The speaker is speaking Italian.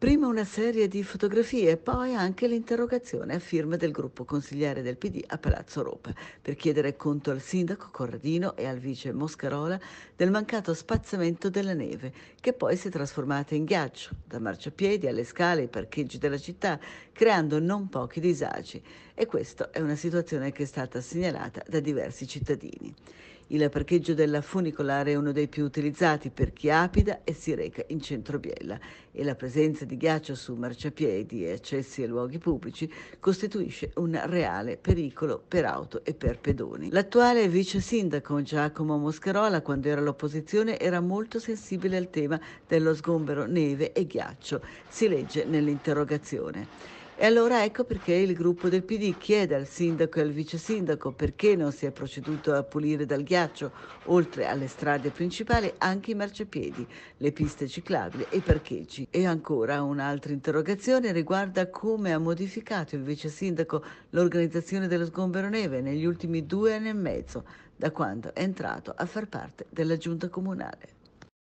Prima una serie di fotografie e poi anche l'interrogazione a firma del gruppo consigliere del PD a Palazzo Ropa per chiedere conto al sindaco Corradino e al vice Moscarola del mancato spazzamento della neve che poi si è trasformata in ghiaccio, da marciapiedi alle scale e ai parcheggi della città, creando non pochi disagi e questa è una situazione che è stata segnalata da diversi cittadini. Il parcheggio della funicolare è uno dei più utilizzati per chi apida e si reca in centro Biella e la presenza di ghiaccio su marciapiedi e accessi ai luoghi pubblici costituisce un reale pericolo per auto e per pedoni. L'attuale vice sindaco Giacomo Moscarola, quando era all'opposizione, era molto sensibile al tema dello sgombero neve e ghiaccio, si legge nell'interrogazione. E allora ecco perché il gruppo del PD chiede al sindaco e al vice sindaco perché non si è proceduto a pulire dal ghiaccio, oltre alle strade principali, anche i marciapiedi, le piste ciclabili e i parcheggi. E ancora un'altra interrogazione riguarda come ha modificato il vice sindaco l'organizzazione dello sgombero neve negli ultimi due anni e mezzo, da quando è entrato a far parte della giunta comunale.